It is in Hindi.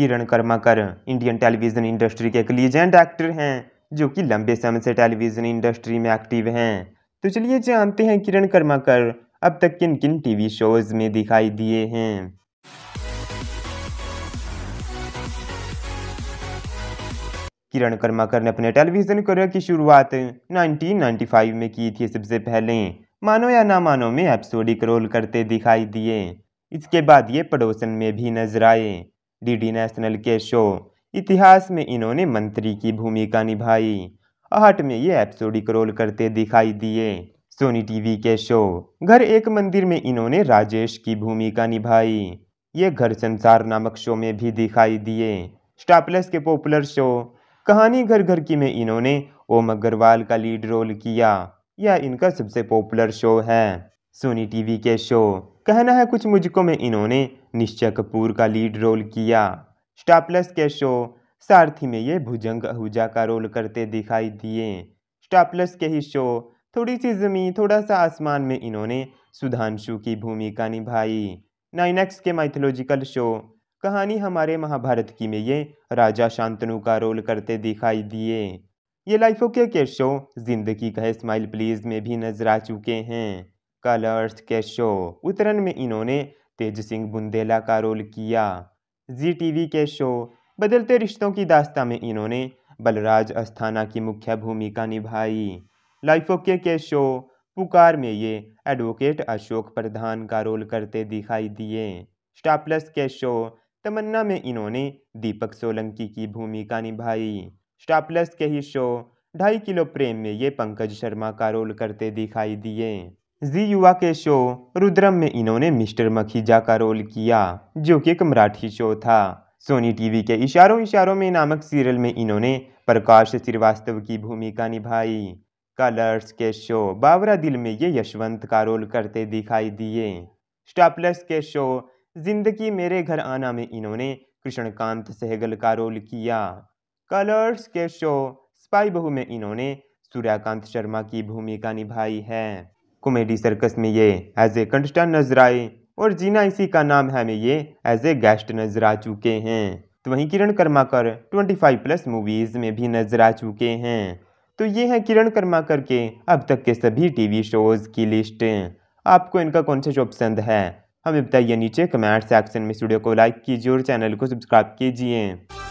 किरण कर्माकर इंडियन टेलीविज़न इंडस्ट्री के एक लीजेंड एक्टर हैं जो कि लंबे समय से टेलीविज़न इंडस्ट्री में एक्टिव हैं तो चलिए जानते हैं किरण कर्माकर अब तक किन किन टीवी शोज़ में दिखाई दिए हैं किरण कर्माकर ने अपने टेलीविज़न करियर की शुरुआत 1995 में की थी सबसे पहले मानो या ना मानो में एपिसोडिक रोल करते दिखाई दिए इसके बाद ये पड़ोसन में भी नजर आए डीडी नेशनल के शो इतिहास में इन्होंने मंत्री की भूमिका निभाई आहट में ये एपिसोडिक रोल करते दिखाई दिए सोनी टीवी के शो घर एक मंदिर में इन्होंने राजेश की भूमिका निभाई ये घर संसार नामक शो में भी दिखाई दिए स्टापलेस के पॉपुलर शो कहानी घर घर की में इन्होंने ओम अग्रवाल का लीड रोल किया यह इनका सबसे पॉपुलर शो है सोनी टीवी के शो कहना है कुछ मुझको में इन्होंने निश्चय कपूर का लीड रोल किया स्टार प्लस के शो सारथी में ये भुजंग आहूजा का रोल करते दिखाई दिए स्टार प्लस के ही शो थोड़ी सी ज़मीन थोड़ा सा आसमान में इन्होंने सुधांशु की भूमिका निभाई एक्स के माइथोलॉजिकल शो कहानी हमारे महाभारत की में ये राजा शांतनु का रोल करते दिखाई दिए ये लाइफ ओके के शो जिंदगी कहे स्माइल प्लीज़ में भी नजर आ चुके हैं कलर्स के शो उतरन में इन्होंने तेज सिंह बुंदेला का रोल किया जी टीवी के शो बदलते रिश्तों की दास्ता में इन्होंने बलराज अस्थाना की मुख्य भूमिका निभाई लाइफ ओके के शो पुकार में ये एडवोकेट अशोक प्रधान का रोल करते दिखाई दिए स्टाप्लस के शो तमन्ना में इन्होंने दीपक सोलंकी की भूमिका निभाई स्टाप्लस के ही शो ढाई किलो प्रेम में ये पंकज शर्मा का रोल करते दिखाई दिए जी युवा के शो रुद्रम में इन्होंने मिस्टर मखीजा का रोल किया जो कि एक मराठी शो था सोनी टीवी के इशारों इशारों में नामक सीरियल में इन्होंने प्रकाश श्रीवास्तव की भूमिका निभाई कलर्स के शो बावरा दिल में ये यशवंत का रोल करते दिखाई दिए स्टापलेस के शो जिंदगी मेरे घर आना में इन्होंने कृष्णकांत सहगल का रोल किया कलर्स के शो स्पाई बहू में इन्होंने सूर्याकांत शर्मा की भूमिका निभाई है कॉमेडी सर्कस में ये एज ए कंटेस्टेंट नजर आए और जीना इसी का नाम है में ये एज ए गेस्ट नजर आ चुके हैं तो वहीं किरण कर्माकर 25 प्लस मूवीज़ में भी नजर आ चुके हैं तो ये हैं किरण कर्माकर के अब तक के सभी टीवी शोज़ की लिस्ट आपको इनका कौन सा शो पसंद है हमें बताइए नीचे कमेंट सेक्शन में स्टूडियो को लाइक कीजिए और चैनल को सब्सक्राइब कीजिए